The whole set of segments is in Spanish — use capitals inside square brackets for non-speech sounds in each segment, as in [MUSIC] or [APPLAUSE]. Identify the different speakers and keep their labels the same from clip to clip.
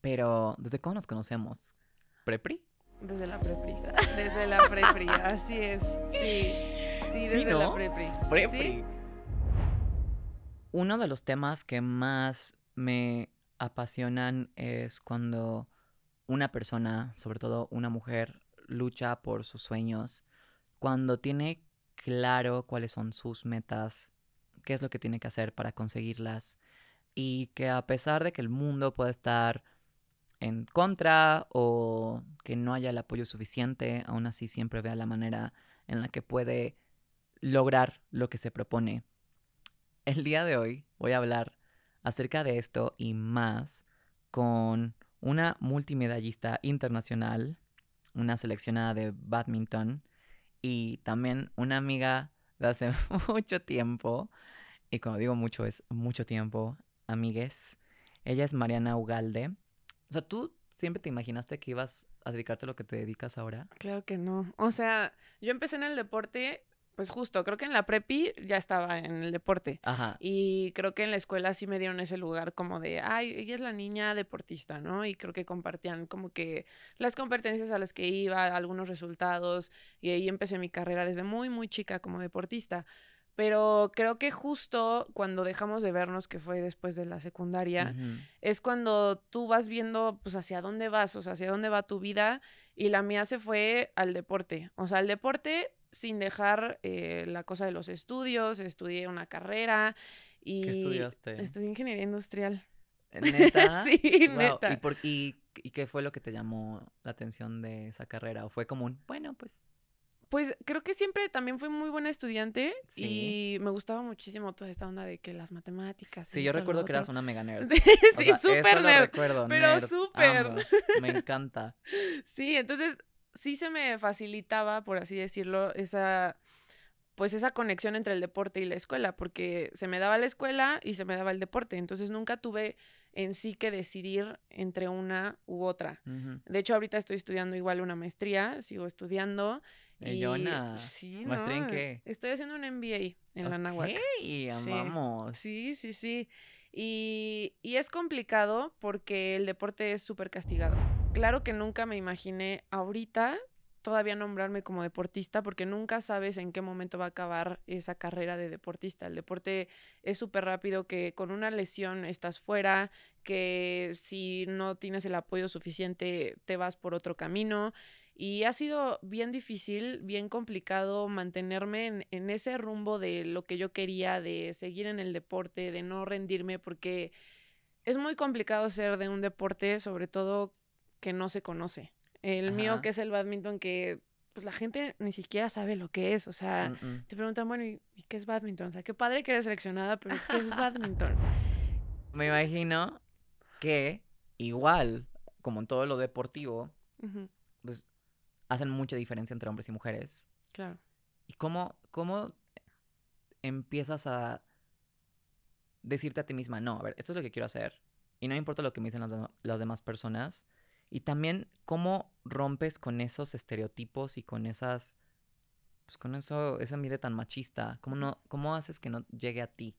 Speaker 1: Pero, ¿desde cómo nos conocemos? ¿Prepri?
Speaker 2: Desde la prepri. [LAUGHS] Desde la prepri, así es. Sí. Sí, desde la prepri. Prepri.
Speaker 1: Uno de los temas que más me apasionan es cuando una persona, sobre todo una mujer, lucha por sus sueños, cuando tiene claro cuáles son sus metas, qué es lo que tiene que hacer para conseguirlas y que a pesar de que el mundo puede estar en contra o que no haya el apoyo suficiente, aún así siempre vea la manera en la que puede lograr lo que se propone. El día de hoy voy a hablar acerca de esto y más con una multimedallista internacional, una seleccionada de badminton y también una amiga de hace [LAUGHS] mucho tiempo, y cuando digo mucho es mucho tiempo, amigues. Ella es Mariana Ugalde o sea, tú siempre te imaginaste que ibas a dedicarte a lo que te dedicas ahora.
Speaker 2: Claro que no. O sea, yo empecé en el deporte pues justo, creo que en la prepi ya estaba en el
Speaker 1: deporte. Ajá.
Speaker 2: Y creo que en la escuela sí me dieron ese lugar como de, ay, ella es la niña deportista, ¿no? Y creo que compartían como que las competencias a las que iba, algunos resultados, y ahí empecé mi carrera desde muy, muy chica como deportista. Pero creo que justo cuando dejamos de vernos, que fue después de la secundaria, es cuando tú vas viendo, pues, hacia dónde vas, o sea, hacia dónde va tu vida. Y la mía se fue al deporte. O sea, al deporte sin dejar eh, la cosa de los estudios, estudié una carrera y... ¿Qué estudiaste? Estudié ingeniería industrial. Eh, ¿Neta? [LAUGHS] sí,
Speaker 1: ¿Y, ¿Y qué fue lo que te llamó la atención de esa carrera? ¿O fue común?
Speaker 2: bueno, pues pues creo que siempre también fui muy buena estudiante y me gustaba muchísimo toda esta onda de que las matemáticas. Sí, yo recuerdo que eras una mega nerd. [LAUGHS] sí, súper nerd. Recuerdo, pero súper.
Speaker 1: Me [LAUGHS] encanta.
Speaker 2: sí, entonces sí se me facilitaba, por así decirlo, esa pues esa conexión entre el deporte y la escuela, porque se me daba la escuela y se me daba el deporte, entonces nunca tuve en sí que decidir entre una u otra. De hecho, ahorita estoy estudiando igual una maestría, sigo estudiando Estoy haciendo un MBA en la Nahuatl. Sí, amamos. Sí, sí, sí. Y, y es complicado porque el deporte es súper castigado. Claro que nunca me imaginé ahorita todavía nombrarme como deportista porque nunca sabes en qué momento va a acabar esa carrera de deportista. El deporte es súper rápido, que con una lesión estás fuera, que si no tienes el apoyo suficiente te vas por otro camino y ha sido bien difícil, bien complicado mantenerme en, ese rumbo de lo que yo quería, de seguir en el deporte, de no rendirme, porque es muy complicado ser de un deporte, sobre todo que no se conoce. El mío, que es el badminton, que pues, la gente ni siquiera sabe lo que es. O sea, te preguntan, bueno, ¿y, qué es badminton? O sea, qué padre que eres seleccionada, pero ¿qué es badminton? [LAUGHS]
Speaker 1: Me imagino que igual, como en todo lo deportivo, pues hacen mucha diferencia entre hombres y mujeres. Claro. ¿Y cómo, cómo empiezas a decirte a ti misma, no, a ver, esto es lo que quiero hacer y no me importa lo que me dicen las, demás personas? Y también cómo rompes con esos estereotipos y con esas, pues, con eso, esa mide tan machista, ¿cómo, no, cómo haces que no llegue a ti?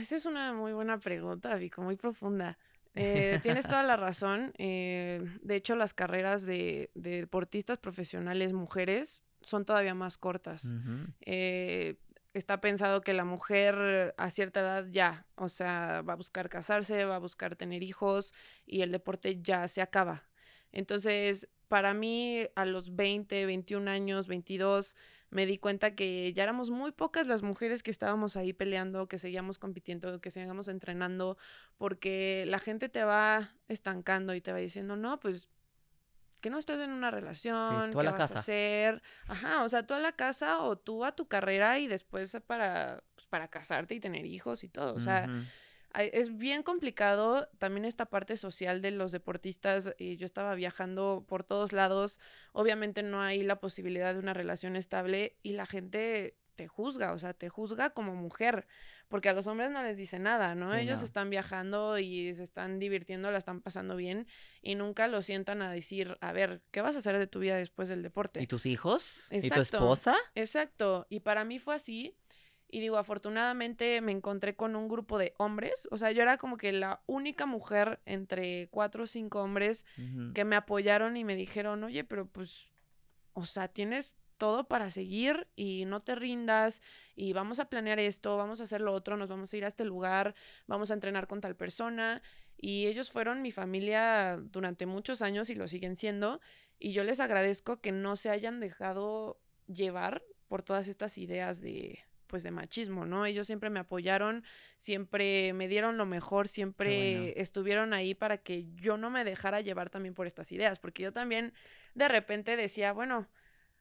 Speaker 2: Esa es una muy buena pregunta, Vico, muy profunda. Eh, tienes toda [LAUGHS] la razón. Eh, de hecho, las carreras de, deportistas profesionales mujeres son todavía más cortas. Eh, está pensado que la mujer a cierta edad ya, o sea, va a buscar casarse, va a buscar tener hijos y el deporte ya se acaba. Entonces, para mí, a los 20, 21 años, 22, me di cuenta que ya éramos muy pocas las mujeres que estábamos ahí peleando, que seguíamos compitiendo, que seguíamos entrenando, porque la gente te va estancando y te va diciendo, no, pues que no estás en una relación, ¿qué vas a hacer? Ajá, o sea, tú a la casa o tú a tu carrera y después para, pues, para casarte y tener hijos y todo, o sea es bien complicado también esta parte social de los deportistas. Eh, yo estaba viajando por todos lados, obviamente no hay la posibilidad de una relación estable y la gente te juzga, o sea, te juzga como mujer, porque a los hombres no les dice nada, ¿no? Ellos están viajando y se están divirtiendo, la están pasando bien y nunca lo sientan a decir, a ver, ¿qué vas a hacer de tu vida después del deporte? ¿Y tus hijos? ¿Y tu esposa? Exacto, y para mí fue así. Y digo, afortunadamente me encontré con un grupo de hombres. O sea, yo era como que la única mujer entre cuatro o cinco hombres que me apoyaron y me dijeron, oye, pero pues, o sea, tienes todo para seguir y no te rindas y vamos a planear esto, vamos a hacer lo otro, nos vamos a ir a este lugar, vamos a entrenar con tal persona. Y ellos fueron mi familia durante muchos años y lo siguen siendo. Y yo les agradezco que no se hayan dejado llevar por todas estas ideas de pues de machismo, ¿no? Ellos siempre me apoyaron, siempre me dieron lo mejor, siempre estuvieron ahí para que yo no me dejara llevar también por estas ideas, porque yo también de repente decía, bueno,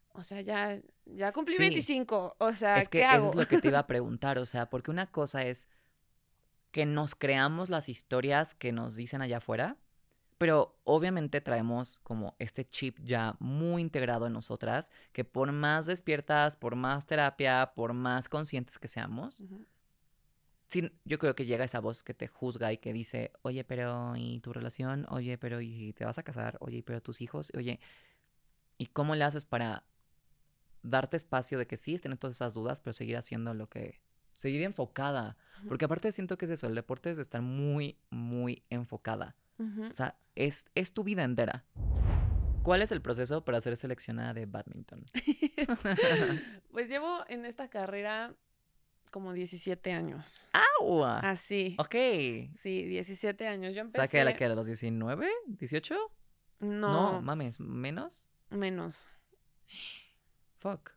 Speaker 2: o sea, ya, ya cumplí 25, o sea, es que ¿qué hago? Eso es lo que
Speaker 1: te iba a [LAUGHS] preguntar, o sea, porque una cosa es que nos creamos las historias que nos dicen allá afuera pero obviamente traemos como este chip ya muy integrado en nosotras, que por más despiertas, por más terapia, por más conscientes que seamos, yo creo que llega esa voz que te juzga y que dice, oye, pero ¿y tu relación? Oye, pero ¿y te vas a casar? Oye, pero tus hijos? Oye, ¿y cómo le haces para darte espacio de que sí, tener todas esas dudas, pero seguir haciendo lo que seguir enfocada. Porque aparte siento que es eso, el deporte es estar muy, muy enfocada. O sea, es, tu vida entera. ¿Cuál es el proceso para ser seleccionada de badminton? [LAUGHS]
Speaker 2: [LAUGHS] pues llevo en esta carrera como 17 años.
Speaker 1: ¡Agua! Así. Ok. Sí,
Speaker 2: 17 años. Yo empecé... ¿O que la que
Speaker 1: a los 19? ¿18? No. No, mames, ¿menos? Menos. Fuck.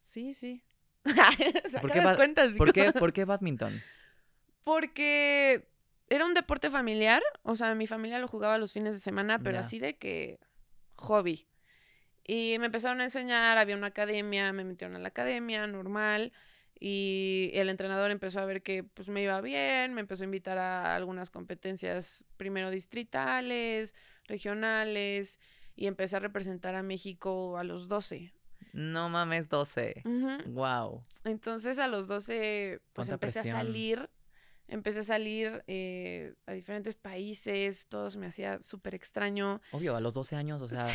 Speaker 2: Sí, sí. [LAUGHS] ¿Por qué, cuentas, ¿por, ¿Por qué badminton? Porque era un deporte familiar, o sea, mi familia lo jugaba los fines de semana, pero así de que hobby. Y me empezaron a enseñar, había una academia, me metieron a la academia, normal, y el entrenador empezó a ver que pues me iba bien, me empezó a invitar a algunas competencias, primero distritales, regionales, y empecé a representar a México a los 12.
Speaker 1: No mames, 12. Wow.
Speaker 2: Entonces a los 12 pues empecé a salir Empecé a salir eh, a diferentes países, todo se me hacía súper extraño.
Speaker 1: Obvio, a los 12 años, o [LAUGHS] sea,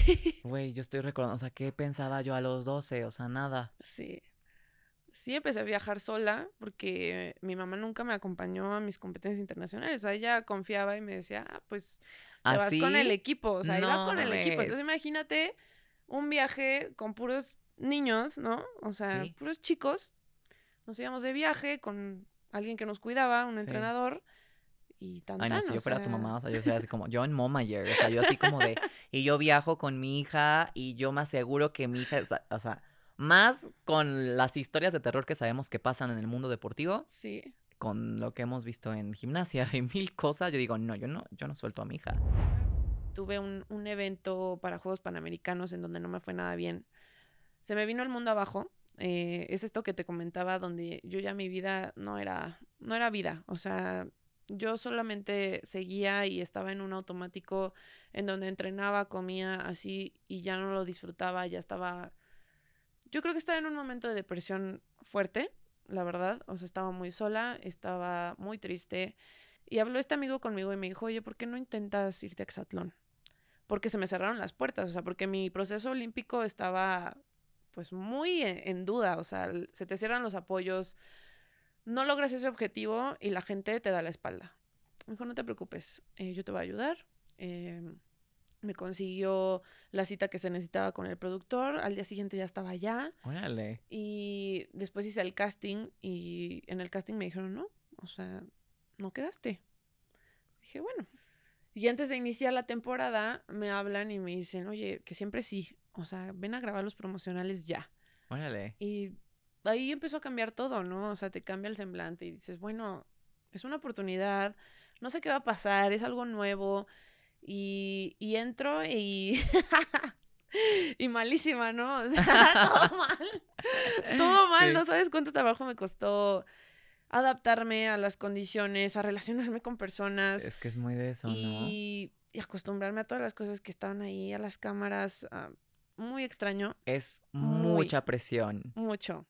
Speaker 1: güey, yo estoy recordando, o sea, ¿qué pensaba yo a los 12? O sea, nada. Sí.
Speaker 2: Sí, empecé a viajar sola porque mi mamá nunca me acompañó a mis competencias internacionales. O sea, ella confiaba y me decía, ah, pues, te ¿Ah, vas con el equipo. O sea, iba con el equipo. Entonces, imagínate un viaje con puros niños, ¿no? O sea, puros chicos. Nos íbamos de viaje con alguien que nos cuidaba, un entrenador. Y tan, Ay, no, si yo fuera tu mamá, o sea, yo
Speaker 1: sería así como John [LAUGHS] Momayer, o sea, yo así como de, y yo viajo con mi hija y yo me aseguro que mi hija, o sea, más con las historias de terror que sabemos que pasan en el mundo deportivo. Sí. Con lo que hemos visto en gimnasia y mil cosas, yo digo, no, yo no, yo no suelto a mi hija.
Speaker 2: Tuve un, un evento para Juegos Panamericanos en donde no me fue nada bien. Se me vino el mundo abajo eh, es esto que te comentaba, donde yo ya mi vida no era, no era vida, o sea, yo solamente seguía y estaba en un automático en donde entrenaba, comía así y ya no lo disfrutaba, ya estaba, yo creo que estaba en un momento de depresión fuerte, la verdad, o sea, estaba muy sola, estaba muy triste. Y habló este amigo conmigo y me dijo, oye, ¿por qué no intentas irte a Exatlón? Porque se me cerraron las puertas, o sea, porque mi proceso olímpico estaba pues muy e-, en duda, o sea, se te cierran los apoyos, no logras ese objetivo y la gente te da la espalda. Me dijo, no te preocupes, eh, yo te voy a ayudar. Eh, me consiguió la cita que se necesitaba con el productor. Al día siguiente ya estaba allá. Órale. Y después hice el casting y en el casting me dijeron, no, o sea, no quedaste. Dije, bueno, y antes de iniciar la temporada, me hablan y me dicen, oye, que siempre sí. O sea, ven a grabar los promocionales ya. Órale. Y ahí empezó a cambiar todo, ¿no? O sea, te cambia el semblante y dices, bueno, es una oportunidad, no sé qué va a pasar, es algo nuevo. Y, entro y. [LAUGHS] y malísima, ¿no? [LAUGHS] todo [LAUGHS] mal. Todo mal, no sabes cuánto trabajo me costó adaptarme a las condiciones, a relacionarme con personas. Es que es muy de eso, y, ¿no? Y acostumbrarme a todas las cosas que estaban ahí, a las cámaras. Ah, muy extraño.
Speaker 1: Es mucha presión.
Speaker 2: Mucho.